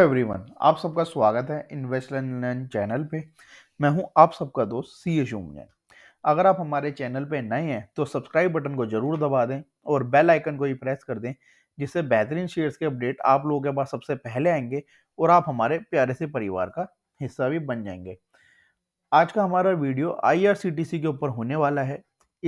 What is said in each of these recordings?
everyone आप सबका स्वागत है इन्वेस्ट लर्न चैनल पे मैं हूं आप सबका दोस्त सी एस अगर आप हमारे चैनल पे नए हैं तो सब्सक्राइब बटन को जरूर दबा दें और बेल आइकन को ही प्रेस कर दें जिससे बेहतरीन शेयर्स के अपडेट आप लोगों के पास सबसे पहले आएंगे और आप हमारे प्यारे से परिवार का हिस्सा भी बन जाएंगे आज का हमारा वीडियो आई के ऊपर होने वाला है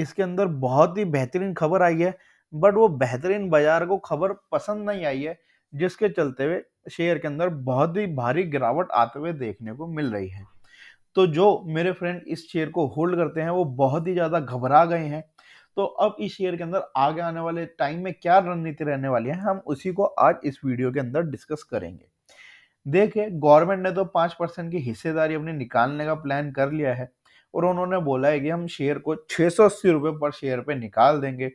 इसके अंदर बहुत ही बेहतरीन खबर आई है बट वो बेहतरीन बाजार को खबर पसंद नहीं आई है जिसके चलते हुए शेयर के अंदर बहुत ही भारी गिरावट आते हुए देखने को मिल रही है तो जो मेरे फ्रेंड इस शेयर को होल्ड करते हैं वो बहुत ही ज़्यादा घबरा गए हैं तो अब इस शेयर के अंदर आगे आने वाले टाइम में क्या रणनीति रहने वाली है हम उसी को आज इस वीडियो के अंदर डिस्कस करेंगे देखिए गवर्नमेंट ने तो पाँच परसेंट की हिस्सेदारी अपनी निकालने का प्लान कर लिया है और उन्होंने बोला है कि हम शेयर को छः सौ अस्सी रुपये पर शेयर पे निकाल देंगे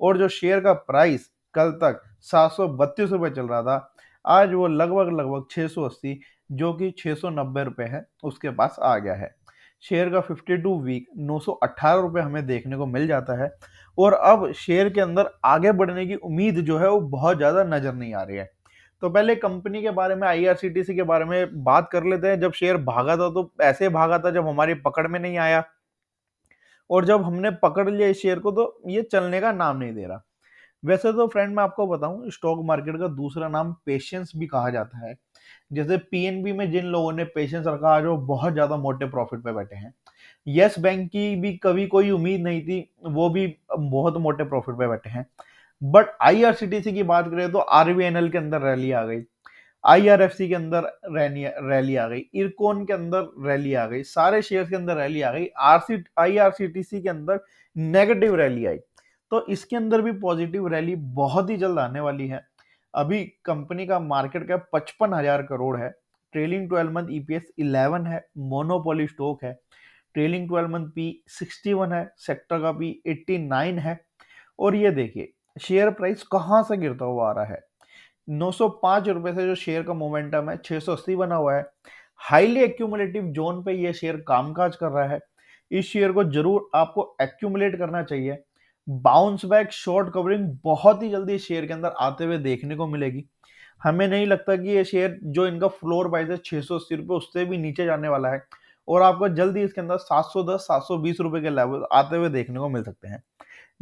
और जो शेयर का प्राइस कल तक सात सौ बत्तीस रुपये चल रहा था आज वो लगभग लगभग 680 जो कि 690 रुपये है उसके पास आ गया है शेयर का 52 वीक नौ रुपए हमें देखने को मिल जाता है और अब शेयर के अंदर आगे बढ़ने की उम्मीद जो है वो बहुत ज़्यादा नज़र नहीं आ रही है तो पहले कंपनी के बारे में आईआरसीटीसी के बारे में बात कर लेते हैं जब शेयर भागा था तो ऐसे भागा था जब हमारी पकड़ में नहीं आया और जब हमने पकड़ लिया इस शेयर को तो ये चलने का नाम नहीं दे रहा वैसे तो फ्रेंड मैं आपको बताऊं स्टॉक मार्केट का दूसरा नाम पेशेंस भी कहा जाता है जैसे पीएनबी में जिन लोगों ने पेशेंस रखा आज वो बहुत ज़्यादा मोटे प्रॉफिट पे बैठे हैं यस बैंक की भी कभी कोई उम्मीद नहीं थी वो भी बहुत मोटे प्रॉफिट पे बैठे हैं बट आईआरसीटीसी की बात करें तो आरबीएनएल के अंदर रैली आ गई आईआरएफसी के अंदर रैली आ गई इरकोन के अंदर रैली आ गई सारे शेयर्स के अंदर रैली आ गई आरसी आईआरसीटीसी के अंदर नेगेटिव रैली आई तो इसके अंदर भी पॉजिटिव रैली बहुत ही जल्द आने वाली है अभी कंपनी का मार्केट कैप पचपन हजार करोड़ है trailing twelve month EPS eleven है मोनोपोली स्टॉक है trailing twelve month P one है सेक्टर का पी नाइन है और ये देखिए शेयर प्राइस कहाँ से गिरता हुआ आ रहा है नौ सौ रुपए से जो शेयर का मोमेंटम है सौ अस्सी बना हुआ है हाईली एक्यूमुलेटिव जोन पे ये शेयर कामकाज कर रहा है इस शेयर को जरूर आपको एक्यूमुलेट करना चाहिए बाउंस बैक शॉर्ट कवरिंग बहुत ही जल्दी शेयर के अंदर आते हुए देखने को मिलेगी हमें नहीं लगता कि ये शेयर जो इनका फ्लोर प्राइस है छः सौ अस्सी रुपये उससे भी नीचे जाने वाला है और आपको जल्दी इसके अंदर सात सौ दस सात सौ बीस रुपये के लेवल आते हुए देखने को मिल सकते हैं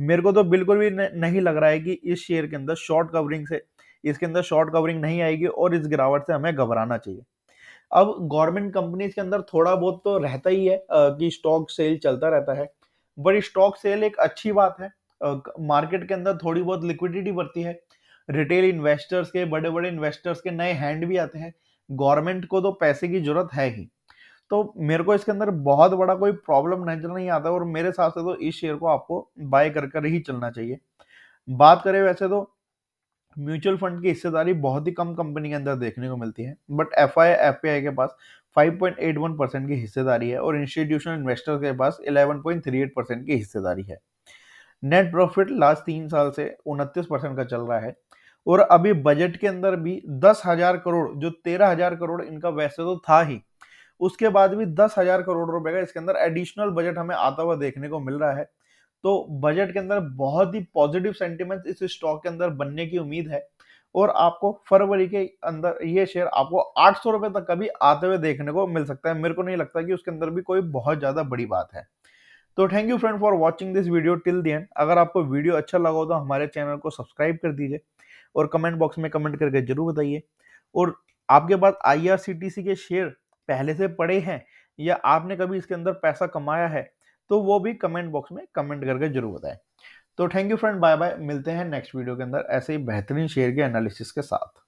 मेरे को तो बिल्कुल भी नहीं लग रहा है कि इस शेयर के अंदर शॉर्ट कवरिंग से इसके अंदर शॉर्ट कवरिंग नहीं आएगी और इस गिरावट से हमें घबराना चाहिए अब गवर्नमेंट कंपनीज के अंदर थोड़ा बहुत तो रहता ही है कि स्टॉक सेल चलता रहता है बड़ी स्टॉक सेल एक अच्छी बात है मार्केट के अंदर थोड़ी बहुत लिक्विडिटी बढ़ती है रिटेल इन्वेस्टर्स के बड़े बड़े इन्वेस्टर्स के नए हैंड भी आते हैं गवर्नमेंट को तो पैसे की जरूरत है ही तो मेरे को इसके अंदर बहुत बड़ा कोई प्रॉब्लम नजर नहीं आता और मेरे हिसाब से तो इस शेयर को आपको बाय कर कर ही चलना चाहिए बात करें वैसे तो म्यूचुअल फंड की हिस्सेदारी बहुत ही कम कंपनी के अंदर देखने को मिलती है बट एफ आई एफ के पास 5.81 परसेंट की हिस्सेदारी है और इंस्टीट्यूशनल इन्वेस्टर के पास 11.38 परसेंट की हिस्सेदारी है नेट प्रॉफिट लास्ट तीन साल से उनतीस परसेंट का चल रहा है और अभी बजट के अंदर भी दस हजार करोड़ जो तेरह हजार करोड़ इनका वैसे तो था ही उसके बाद भी दस हजार करोड़ रुपए का इसके अंदर एडिशनल बजट हमें आता हुआ देखने को मिल रहा है तो बजट के अंदर बहुत ही पॉजिटिव सेंटिमेंट इस स्टॉक के अंदर बनने की उम्मीद है और आपको फरवरी के अंदर ये शेयर आपको आठ सौ रुपए तक कभी आते हुए देखने को मिल सकता है मेरे को नहीं लगता कि उसके अंदर भी कोई बहुत ज़्यादा बड़ी बात है तो thank you friend for watching this video till the end अगर आपको वीडियो अच्छा लगा हो तो हमारे चैनल को सब्सक्राइब कर दीजिए और कमेंट बॉक्स में कमेंट करके जरूर बताइए और आपके पास आई के शेयर पहले से पड़े हैं या आपने कभी इसके अंदर पैसा कमाया है तो वो भी कमेंट बॉक्स में कमेंट करके जरूर बताएं तो thank you friend bye bye मिलते हैं नेक्स्ट वीडियो के अंदर ऐसे ही बेहतरीन शेयर के एनालिसिस के साथ